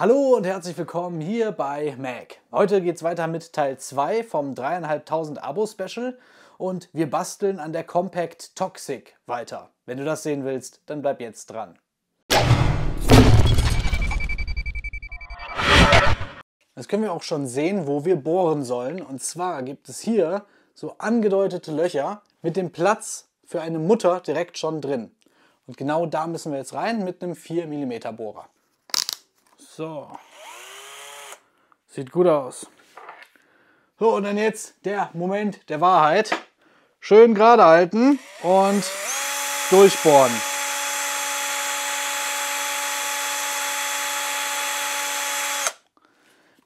Hallo und herzlich willkommen hier bei Mac. Heute geht es weiter mit Teil 2 vom 3.500 Abo-Special und wir basteln an der Compact Toxic weiter. Wenn du das sehen willst, dann bleib jetzt dran. Jetzt können wir auch schon sehen, wo wir bohren sollen. Und zwar gibt es hier so angedeutete Löcher mit dem Platz für eine Mutter direkt schon drin. Und genau da müssen wir jetzt rein mit einem 4 mm Bohrer. So. Sieht gut aus. So, und dann jetzt der Moment der Wahrheit. Schön gerade halten und durchbohren.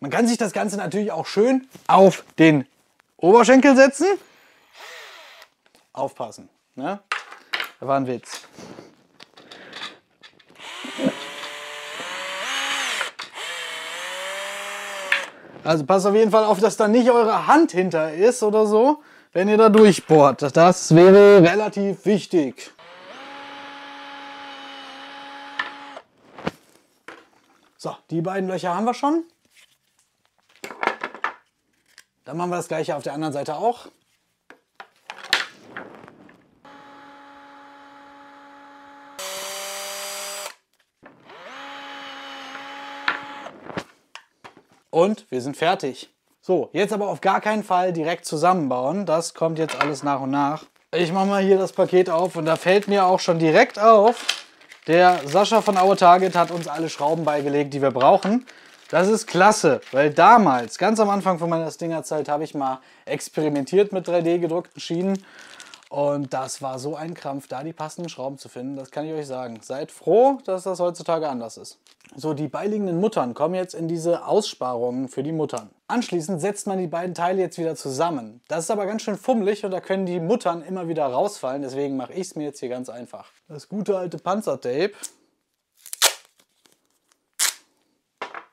Man kann sich das Ganze natürlich auch schön auf den Oberschenkel setzen. Aufpassen. Ne? Das war ein Witz. Also passt auf jeden Fall auf, dass da nicht eure Hand hinter ist oder so, wenn ihr da durchbohrt. Das wäre relativ wichtig. So, die beiden Löcher haben wir schon. Dann machen wir das gleiche auf der anderen Seite auch. und wir sind fertig. So, jetzt aber auf gar keinen Fall direkt zusammenbauen. Das kommt jetzt alles nach und nach. Ich mache mal hier das Paket auf und da fällt mir auch schon direkt auf, der Sascha von Our Target hat uns alle Schrauben beigelegt, die wir brauchen. Das ist klasse, weil damals, ganz am Anfang von meiner Stingerzeit, habe ich mal experimentiert mit 3D-gedruckten Schienen. Und das war so ein Krampf, da die passenden Schrauben zu finden, das kann ich euch sagen. Seid froh, dass das heutzutage anders ist. So, die beiliegenden Muttern kommen jetzt in diese Aussparungen für die Muttern. Anschließend setzt man die beiden Teile jetzt wieder zusammen. Das ist aber ganz schön fummelig und da können die Muttern immer wieder rausfallen, deswegen mache ich es mir jetzt hier ganz einfach. Das gute alte Panzertape.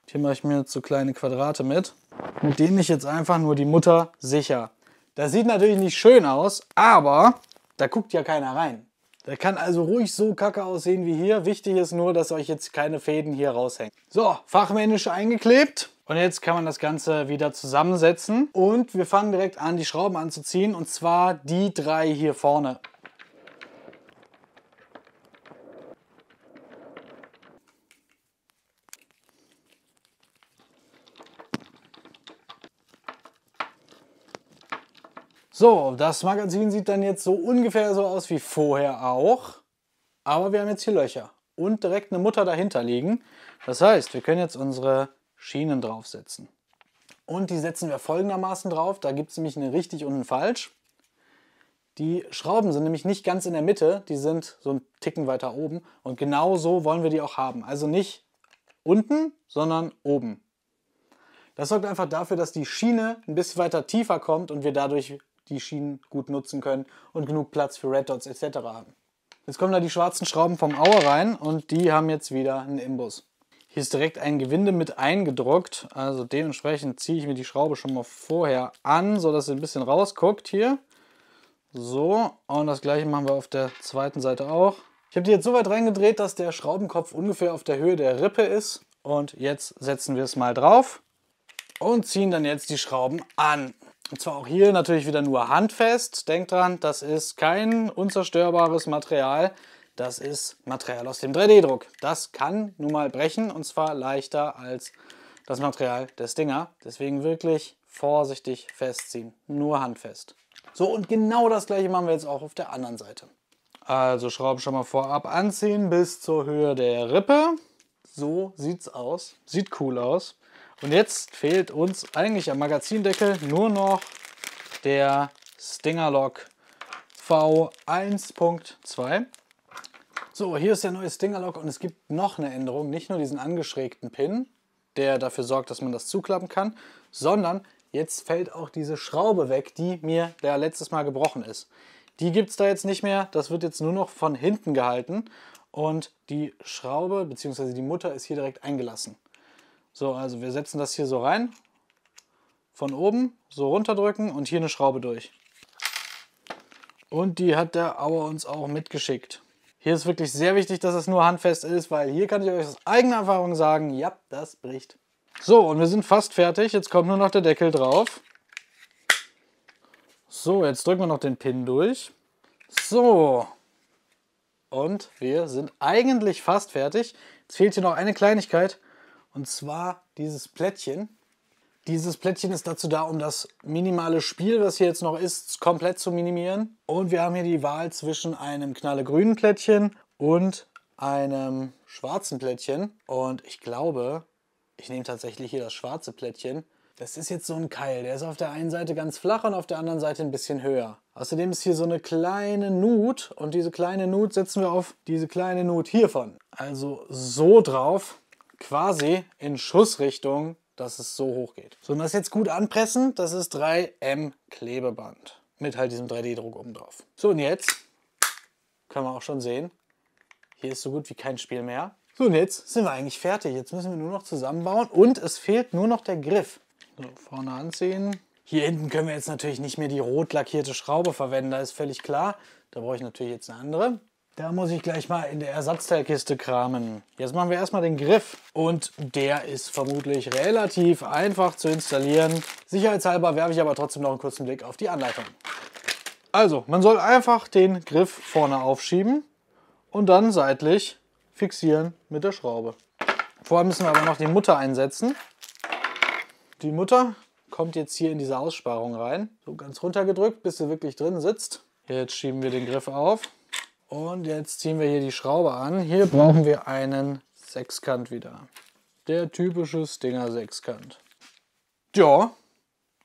Hier mache ich mir jetzt so kleine Quadrate mit, mit denen ich jetzt einfach nur die Mutter sicher. Das sieht natürlich nicht schön aus, aber da guckt ja keiner rein. Der kann also ruhig so kacke aussehen wie hier. Wichtig ist nur, dass euch jetzt keine Fäden hier raushängen. So, fachmännisch eingeklebt. Und jetzt kann man das Ganze wieder zusammensetzen. Und wir fangen direkt an, die Schrauben anzuziehen. Und zwar die drei hier vorne. So, das Magazin sieht dann jetzt so ungefähr so aus wie vorher auch. Aber wir haben jetzt hier Löcher und direkt eine Mutter dahinter liegen. Das heißt, wir können jetzt unsere Schienen draufsetzen. Und die setzen wir folgendermaßen drauf. Da gibt es nämlich eine richtig und ein falsch. Die Schrauben sind nämlich nicht ganz in der Mitte, die sind so ein Ticken weiter oben. Und genau so wollen wir die auch haben. Also nicht unten, sondern oben. Das sorgt einfach dafür, dass die Schiene ein bisschen weiter tiefer kommt und wir dadurch die Schienen gut nutzen können und genug Platz für Red Dots etc. haben. Jetzt kommen da die schwarzen Schrauben vom Aue rein und die haben jetzt wieder einen Imbus. Hier ist direkt ein Gewinde mit eingedruckt, also dementsprechend ziehe ich mir die Schraube schon mal vorher an, sodass sie ein bisschen rausguckt hier. So, und das gleiche machen wir auf der zweiten Seite auch. Ich habe die jetzt so weit reingedreht, dass der Schraubenkopf ungefähr auf der Höhe der Rippe ist. Und jetzt setzen wir es mal drauf und ziehen dann jetzt die Schrauben an. Und zwar auch hier natürlich wieder nur handfest. Denkt dran, das ist kein unzerstörbares Material. Das ist Material aus dem 3D-Druck. Das kann nun mal brechen und zwar leichter als das Material des Dinger. Deswegen wirklich vorsichtig festziehen. Nur handfest. So, und genau das gleiche machen wir jetzt auch auf der anderen Seite. Also Schrauben schon mal vorab anziehen bis zur Höhe der Rippe. So sieht's aus. Sieht cool aus. Und jetzt fehlt uns eigentlich am Magazindeckel nur noch der Stingerlock V1.2. So, hier ist der neue Stingerlock und es gibt noch eine Änderung. Nicht nur diesen angeschrägten Pin, der dafür sorgt, dass man das zuklappen kann, sondern jetzt fällt auch diese Schraube weg, die mir der letztes Mal gebrochen ist. Die gibt es da jetzt nicht mehr, das wird jetzt nur noch von hinten gehalten und die Schraube bzw. die Mutter ist hier direkt eingelassen. So, also wir setzen das hier so rein. Von oben so runterdrücken und hier eine Schraube durch. Und die hat der Auer uns auch mitgeschickt. Hier ist wirklich sehr wichtig, dass es nur handfest ist, weil hier kann ich euch aus eigener Erfahrung sagen, ja, das bricht. So, und wir sind fast fertig. Jetzt kommt nur noch der Deckel drauf. So, jetzt drücken wir noch den Pin durch. So. Und wir sind eigentlich fast fertig. Jetzt fehlt hier noch eine Kleinigkeit. Und zwar dieses Plättchen. Dieses Plättchen ist dazu da, um das minimale Spiel, was hier jetzt noch ist, komplett zu minimieren. Und wir haben hier die Wahl zwischen einem knallegrünen Plättchen und einem schwarzen Plättchen. Und ich glaube, ich nehme tatsächlich hier das schwarze Plättchen. Das ist jetzt so ein Keil. Der ist auf der einen Seite ganz flach und auf der anderen Seite ein bisschen höher. Außerdem ist hier so eine kleine Nut und diese kleine Nut setzen wir auf diese kleine Nut hiervon. Also so drauf quasi in Schussrichtung, dass es so hoch geht. So, und das jetzt gut anpressen, das ist 3M Klebeband mit halt diesem 3D-Druck oben drauf. So, und jetzt können wir auch schon sehen, hier ist so gut wie kein Spiel mehr. So, und jetzt sind wir eigentlich fertig. Jetzt müssen wir nur noch zusammenbauen und es fehlt nur noch der Griff. So, vorne anziehen. Hier hinten können wir jetzt natürlich nicht mehr die rot lackierte Schraube verwenden, da ist völlig klar. Da brauche ich natürlich jetzt eine andere. Da muss ich gleich mal in der Ersatzteilkiste kramen. Jetzt machen wir erstmal den Griff und der ist vermutlich relativ einfach zu installieren. Sicherheitshalber werfe ich aber trotzdem noch einen kurzen Blick auf die Anleitung. Also, man soll einfach den Griff vorne aufschieben und dann seitlich fixieren mit der Schraube. Vorher müssen wir aber noch die Mutter einsetzen. Die Mutter kommt jetzt hier in diese Aussparung rein. So ganz runtergedrückt, bis sie wirklich drin sitzt. Jetzt schieben wir den Griff auf. Und jetzt ziehen wir hier die Schraube an. Hier brauchen wir einen Sechskant wieder. Der typische Stinger Sechskant. Ja,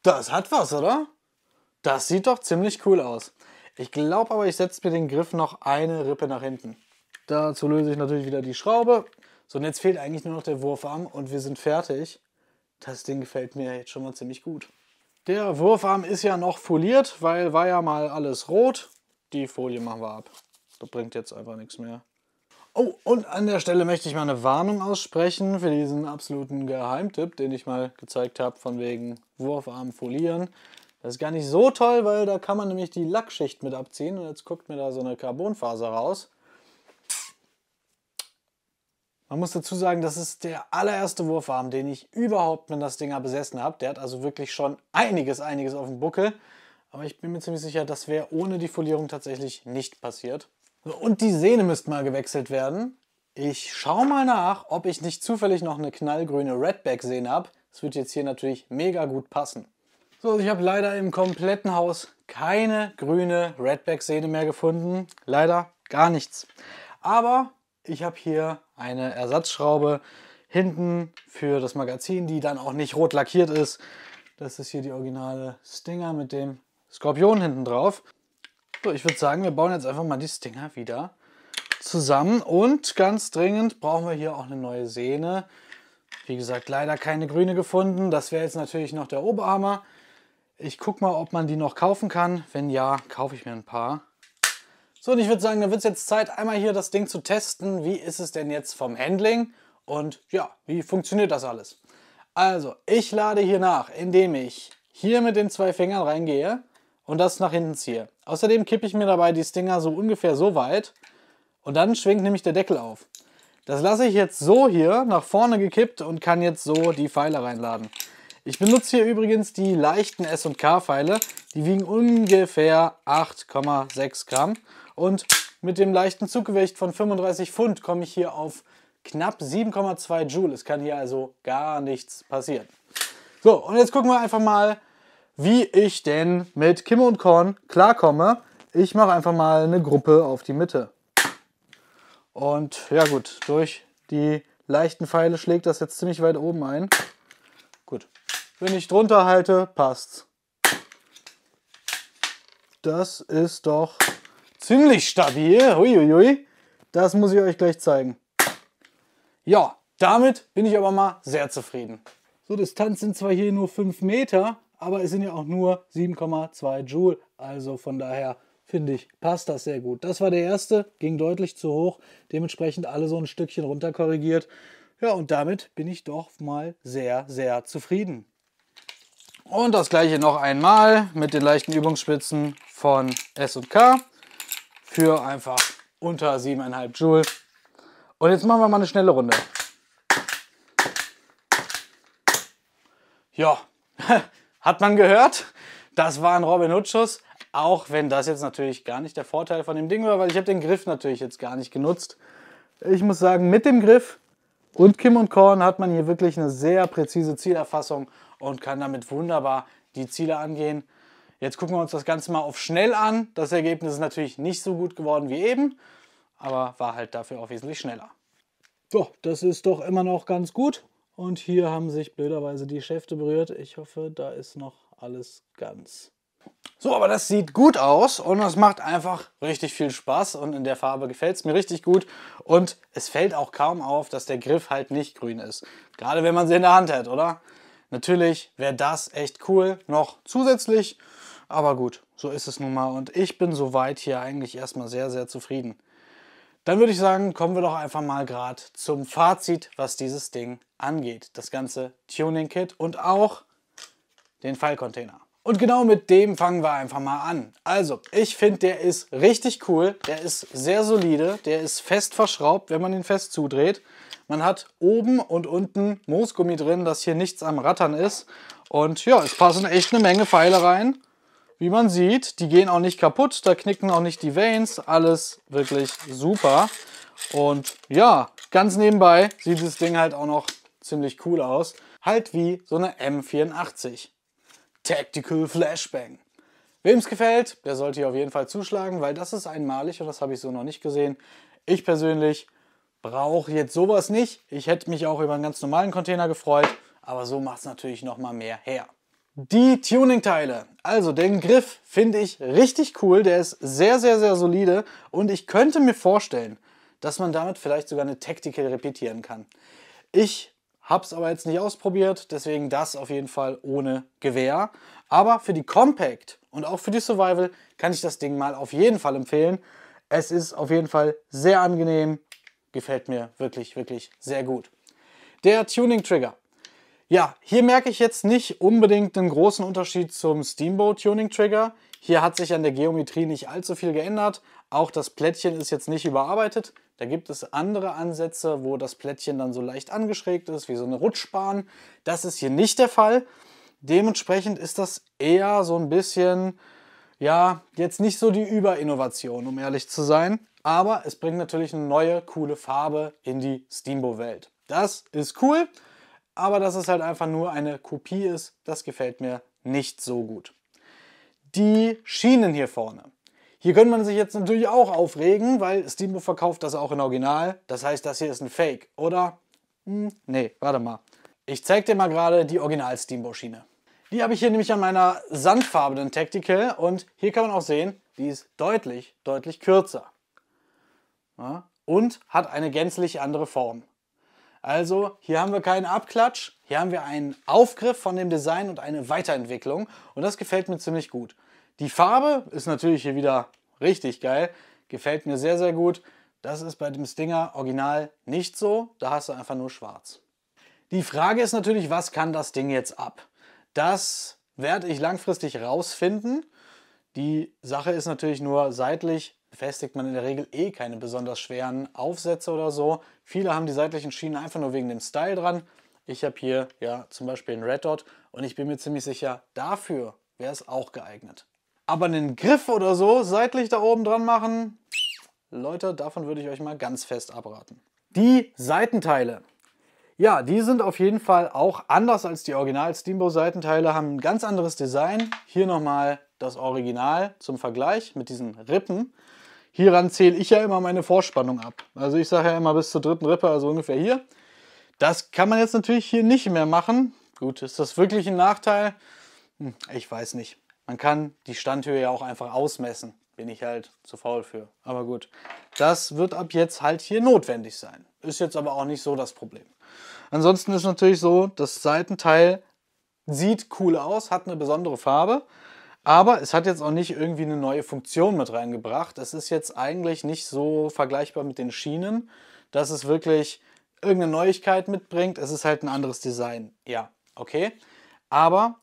das hat was, oder? Das sieht doch ziemlich cool aus. Ich glaube aber, ich setze mir den Griff noch eine Rippe nach hinten. Dazu löse ich natürlich wieder die Schraube. So, und jetzt fehlt eigentlich nur noch der Wurfarm und wir sind fertig. Das Ding gefällt mir jetzt schon mal ziemlich gut. Der Wurfarm ist ja noch foliert, weil war ja mal alles rot. Die Folie machen wir ab. Das bringt jetzt einfach nichts mehr. Oh, und an der Stelle möchte ich mal eine Warnung aussprechen für diesen absoluten Geheimtipp, den ich mal gezeigt habe, von wegen Wurfarm folieren. Das ist gar nicht so toll, weil da kann man nämlich die Lackschicht mit abziehen und jetzt guckt mir da so eine Carbonfaser raus. Man muss dazu sagen, das ist der allererste Wurfarm, den ich überhaupt mit das Dinger besessen habe. Der hat also wirklich schon einiges, einiges auf dem Buckel. Aber ich bin mir ziemlich sicher, das wäre ohne die Folierung tatsächlich nicht passiert. Und die Sehne müsste mal gewechselt werden. Ich schaue mal nach, ob ich nicht zufällig noch eine knallgrüne Redback-Sehne habe. Das wird jetzt hier natürlich mega gut passen. So, ich habe leider im kompletten Haus keine grüne Redback-Sehne mehr gefunden. Leider gar nichts. Aber ich habe hier eine Ersatzschraube hinten für das Magazin, die dann auch nicht rot lackiert ist. Das ist hier die originale Stinger mit dem Skorpion hinten drauf. So, ich würde sagen, wir bauen jetzt einfach mal die Stinger wieder zusammen. Und ganz dringend brauchen wir hier auch eine neue Sehne. Wie gesagt, leider keine grüne gefunden. Das wäre jetzt natürlich noch der Oberhammer. Ich gucke mal, ob man die noch kaufen kann. Wenn ja, kaufe ich mir ein paar. So, und ich würde sagen, dann wird es jetzt Zeit, einmal hier das Ding zu testen. Wie ist es denn jetzt vom Handling? Und ja, wie funktioniert das alles? Also, ich lade hier nach, indem ich hier mit den zwei Fingern reingehe und das nach hinten ziehe. Außerdem kippe ich mir dabei die Stinger so ungefähr so weit und dann schwingt nämlich der Deckel auf. Das lasse ich jetzt so hier nach vorne gekippt und kann jetzt so die Pfeile reinladen. Ich benutze hier übrigens die leichten S&K-Pfeile. Die wiegen ungefähr 8,6 Gramm. Und mit dem leichten Zuggewicht von 35 Pfund komme ich hier auf knapp 7,2 Joule. Es kann hier also gar nichts passieren. So, und jetzt gucken wir einfach mal, wie ich denn mit Kim und Korn klarkomme. Ich mache einfach mal eine Gruppe auf die Mitte. Und ja gut, durch die leichten Pfeile schlägt das jetzt ziemlich weit oben ein. Gut, wenn ich drunter halte, passt's. Das ist doch ziemlich stabil. Huiuiui. Das muss ich euch gleich zeigen. Ja, damit bin ich aber mal sehr zufrieden. So, Distanz sind zwar hier nur 5 Meter, aber es sind ja auch nur 7,2 Joule. Also von daher finde ich, passt das sehr gut. Das war der erste, ging deutlich zu hoch, dementsprechend alle so ein Stückchen runter korrigiert. Ja, und damit bin ich doch mal sehr, sehr zufrieden. Und das gleiche noch einmal mit den leichten Übungsspitzen von S&K für einfach unter 7,5 Joule. Und jetzt machen wir mal eine schnelle Runde. Ja, Hat man gehört? Das war ein Robin hood Auch wenn das jetzt natürlich gar nicht der Vorteil von dem Ding war, weil ich habe den Griff natürlich jetzt gar nicht genutzt. Ich muss sagen, mit dem Griff und Kim und Korn hat man hier wirklich eine sehr präzise Zielerfassung und kann damit wunderbar die Ziele angehen. Jetzt gucken wir uns das Ganze mal auf schnell an. Das Ergebnis ist natürlich nicht so gut geworden wie eben, aber war halt dafür auch wesentlich schneller. So, das ist doch immer noch ganz gut. Und hier haben sich blöderweise die Schäfte berührt. Ich hoffe, da ist noch alles ganz. So, aber das sieht gut aus und es macht einfach richtig viel Spaß und in der Farbe gefällt es mir richtig gut und es fällt auch kaum auf, dass der Griff halt nicht grün ist. Gerade wenn man sie in der Hand hat, oder? Natürlich wäre das echt cool, noch zusätzlich, aber gut, so ist es nun mal und ich bin soweit hier eigentlich erstmal sehr, sehr zufrieden. Dann würde ich sagen, kommen wir doch einfach mal gerade zum Fazit, was dieses Ding angeht. Das ganze Tuning-Kit und auch den File-Container. Und genau mit dem fangen wir einfach mal an. Also, ich finde, der ist richtig cool. Der ist sehr solide. Der ist fest verschraubt, wenn man ihn fest zudreht. Man hat oben und unten Moosgummi drin, dass hier nichts am Rattern ist. Und ja, es passen echt eine Menge Pfeile rein. Wie man sieht, die gehen auch nicht kaputt, da knicken auch nicht die Veins. Alles wirklich super. Und ja, ganz nebenbei sieht das Ding halt auch noch ziemlich cool aus. Halt wie so eine M84. Tactical Flashbang. Wem es gefällt, der sollte hier auf jeden Fall zuschlagen, weil das ist einmalig und das habe ich so noch nicht gesehen. Ich persönlich brauche jetzt sowas nicht. Ich hätte mich auch über einen ganz normalen Container gefreut, aber so macht es natürlich noch mal mehr her. Die Tuning-Teile. Also den Griff finde ich richtig cool. Der ist sehr, sehr, sehr solide und ich könnte mir vorstellen, dass man damit vielleicht sogar eine Tactical repetieren kann. Ich Hab's aber jetzt nicht ausprobiert, deswegen das auf jeden Fall ohne Gewehr. Aber für die Compact und auch für die Survival kann ich das Ding mal auf jeden Fall empfehlen. Es ist auf jeden Fall sehr angenehm, gefällt mir wirklich, wirklich sehr gut. Der Tuning Trigger. Ja, hier merke ich jetzt nicht unbedingt einen großen Unterschied zum Steamboat Tuning Trigger. Hier hat sich an der Geometrie nicht allzu viel geändert. Auch das Plättchen ist jetzt nicht überarbeitet. Da gibt es andere Ansätze, wo das Plättchen dann so leicht angeschrägt ist, wie so eine Rutschbahn. Das ist hier nicht der Fall. Dementsprechend ist das eher so ein bisschen, ja, jetzt nicht so die Überinnovation, um ehrlich zu sein. Aber es bringt natürlich eine neue, coole Farbe in die steambo welt Das ist cool, aber dass es halt einfach nur eine Kopie ist, das gefällt mir nicht so gut. Die Schienen hier vorne. Hier könnte man sich jetzt natürlich auch aufregen, weil Steamboat verkauft das auch in Original. Das heißt, das hier ist ein Fake, oder? Hm, nee, warte mal. Ich zeig dir mal gerade die Original Steamboat Schiene. Die habe ich hier nämlich an meiner sandfarbenen Tactical und hier kann man auch sehen, die ist deutlich, deutlich kürzer. Ja, und hat eine gänzlich andere Form. Also hier haben wir keinen Abklatsch, hier haben wir einen Aufgriff von dem Design und eine Weiterentwicklung und das gefällt mir ziemlich gut. Die Farbe ist natürlich hier wieder Richtig geil. Gefällt mir sehr, sehr gut. Das ist bei dem Stinger original nicht so. Da hast du einfach nur schwarz. Die Frage ist natürlich, was kann das Ding jetzt ab? Das werde ich langfristig rausfinden. Die Sache ist natürlich nur, seitlich befestigt man in der Regel eh keine besonders schweren Aufsätze oder so. Viele haben die seitlichen Schienen einfach nur wegen dem Style dran. Ich habe hier ja zum Beispiel einen Red Dot und ich bin mir ziemlich sicher, dafür wäre es auch geeignet. Aber einen Griff oder so seitlich da oben dran machen, Leute, davon würde ich euch mal ganz fest abraten. Die Seitenteile. Ja, die sind auf jeden Fall auch anders als die Original Steamboat Seitenteile, haben ein ganz anderes Design. Hier nochmal das Original zum Vergleich mit diesen Rippen. Hieran zähle ich ja immer meine Vorspannung ab. Also ich sage ja immer bis zur dritten Rippe, also ungefähr hier. Das kann man jetzt natürlich hier nicht mehr machen. Gut, ist das wirklich ein Nachteil? Hm, ich weiß nicht. Man kann die Standhöhe ja auch einfach ausmessen. Bin ich halt zu faul für. Aber gut, das wird ab jetzt halt hier notwendig sein. Ist jetzt aber auch nicht so das Problem. Ansonsten ist natürlich so, das Seitenteil sieht cool aus, hat eine besondere Farbe. Aber es hat jetzt auch nicht irgendwie eine neue Funktion mit reingebracht. Es ist jetzt eigentlich nicht so vergleichbar mit den Schienen, dass es wirklich irgendeine Neuigkeit mitbringt. Es ist halt ein anderes Design. Ja, okay. Aber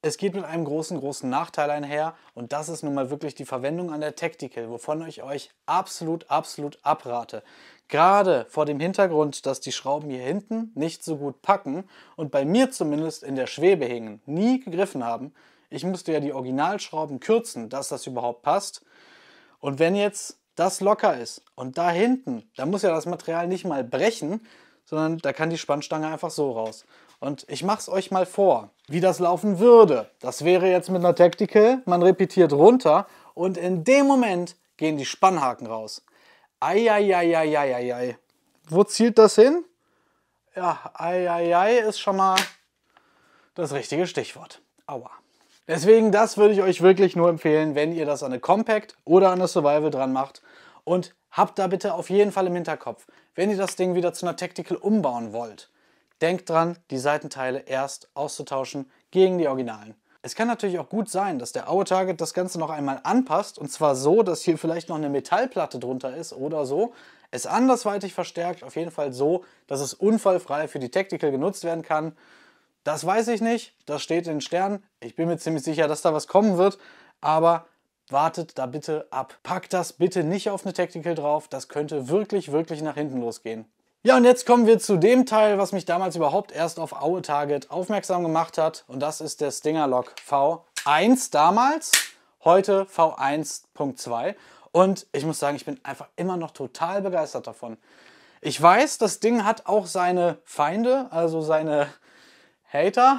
es geht mit einem großen, großen Nachteil einher und das ist nun mal wirklich die Verwendung an der Tactical, wovon ich euch absolut, absolut abrate. Gerade vor dem Hintergrund, dass die Schrauben hier hinten nicht so gut packen und bei mir zumindest in der Schwebe hingen, nie gegriffen haben. Ich musste ja die Originalschrauben kürzen, dass das überhaupt passt. Und wenn jetzt das locker ist und da hinten, da muss ja das Material nicht mal brechen, sondern da kann die Spannstange einfach so raus. Und ich mache es euch mal vor, wie das laufen würde. Das wäre jetzt mit einer Tactical, man repetiert runter und in dem Moment gehen die Spannhaken raus. Eieieiei. Wo zielt das hin? Ja, eieiei ist schon mal das richtige Stichwort. Aua. Deswegen, das würde ich euch wirklich nur empfehlen, wenn ihr das an eine Compact oder an eine Survival dran macht. Und habt da bitte auf jeden Fall im Hinterkopf, wenn ihr das Ding wieder zu einer Tactical umbauen wollt, Denkt dran, die Seitenteile erst auszutauschen gegen die Originalen. Es kann natürlich auch gut sein, dass der Aue Target das Ganze noch einmal anpasst und zwar so, dass hier vielleicht noch eine Metallplatte drunter ist oder so, es andersweitig verstärkt, auf jeden Fall so, dass es unfallfrei für die Tactical genutzt werden kann. Das weiß ich nicht, das steht in den Sternen. Ich bin mir ziemlich sicher, dass da was kommen wird, aber wartet da bitte ab. Packt das bitte nicht auf eine Tactical drauf, das könnte wirklich, wirklich nach hinten losgehen. Ja, und jetzt kommen wir zu dem Teil, was mich damals überhaupt erst auf Aue Target aufmerksam gemacht hat. Und das ist der Stinger Lock V1 damals, heute V1.2. Und ich muss sagen, ich bin einfach immer noch total begeistert davon. Ich weiß, das Ding hat auch seine Feinde, also seine Hater.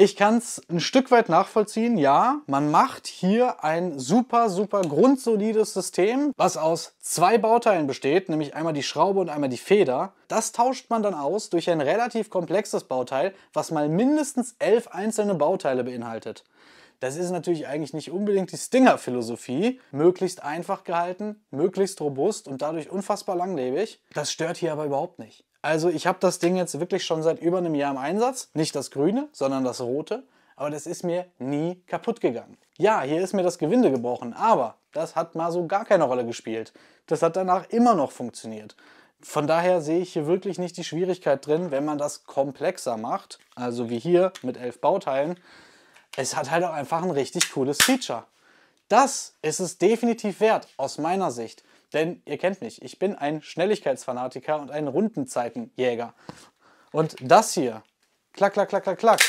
Ich kann es ein Stück weit nachvollziehen, ja. Man macht hier ein super, super grundsolides System, was aus zwei Bauteilen besteht, nämlich einmal die Schraube und einmal die Feder. Das tauscht man dann aus durch ein relativ komplexes Bauteil, was mal mindestens elf einzelne Bauteile beinhaltet. Das ist natürlich eigentlich nicht unbedingt die Stinger-Philosophie. Möglichst einfach gehalten, möglichst robust und dadurch unfassbar langlebig. Das stört hier aber überhaupt nicht. Also ich habe das Ding jetzt wirklich schon seit über einem Jahr im Einsatz. Nicht das grüne, sondern das rote. Aber das ist mir nie kaputt gegangen. Ja, hier ist mir das Gewinde gebrochen, aber das hat mal so gar keine Rolle gespielt. Das hat danach immer noch funktioniert. Von daher sehe ich hier wirklich nicht die Schwierigkeit drin, wenn man das komplexer macht, also wie hier mit elf Bauteilen. Es hat halt auch einfach ein richtig cooles Feature. Das ist es definitiv wert, aus meiner Sicht. Denn ihr kennt mich, ich bin ein Schnelligkeitsfanatiker und ein Rundenzeitenjäger. Und das hier, klack, klack, klack, klack, klack,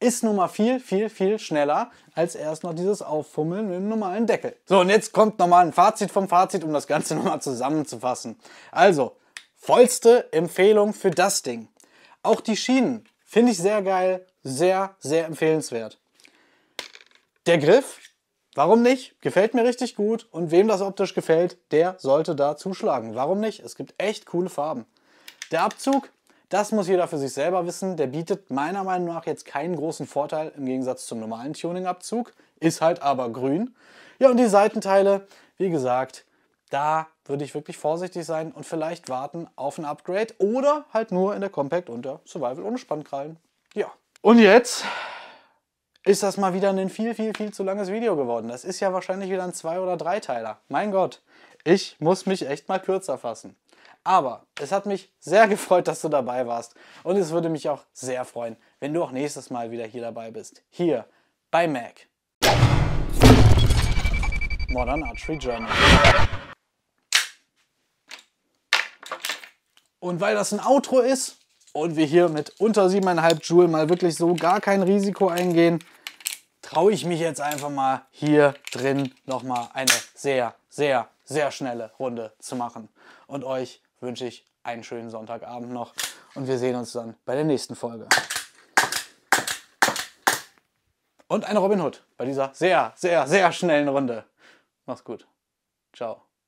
ist nun mal viel, viel, viel schneller als erst noch dieses Auffummeln mit einem normalen Deckel. So, und jetzt kommt nochmal ein Fazit vom Fazit, um das Ganze nochmal zusammenzufassen. Also, vollste Empfehlung für das Ding. Auch die Schienen finde ich sehr geil, sehr, sehr empfehlenswert. Der Griff Warum nicht? Gefällt mir richtig gut und wem das optisch gefällt, der sollte da zuschlagen. Warum nicht? Es gibt echt coole Farben. Der Abzug, das muss jeder für sich selber wissen. Der bietet meiner Meinung nach jetzt keinen großen Vorteil im Gegensatz zum normalen Tuning-Abzug. Ist halt aber grün. Ja, und die Seitenteile, wie gesagt, da würde ich wirklich vorsichtig sein und vielleicht warten auf ein Upgrade oder halt nur in der Compact unter Survival ohne Spannkrallen. Ja. Und jetzt ist das mal wieder ein viel, viel, viel zu langes Video geworden. Das ist ja wahrscheinlich wieder ein Zwei- oder Dreiteiler. Mein Gott, ich muss mich echt mal kürzer fassen. Aber es hat mich sehr gefreut, dass du dabei warst. Und es würde mich auch sehr freuen, wenn du auch nächstes Mal wieder hier dabei bist. Hier bei Mac. Modern Archery Germany. Und weil das ein Outro ist und wir hier mit unter 7,5 Joule mal wirklich so gar kein Risiko eingehen, traue ich mich jetzt einfach mal hier drin nochmal eine sehr, sehr, sehr schnelle Runde zu machen. Und euch wünsche ich einen schönen Sonntagabend noch und wir sehen uns dann bei der nächsten Folge. Und eine Robin Hood bei dieser sehr, sehr, sehr schnellen Runde. Mach's gut. Ciao.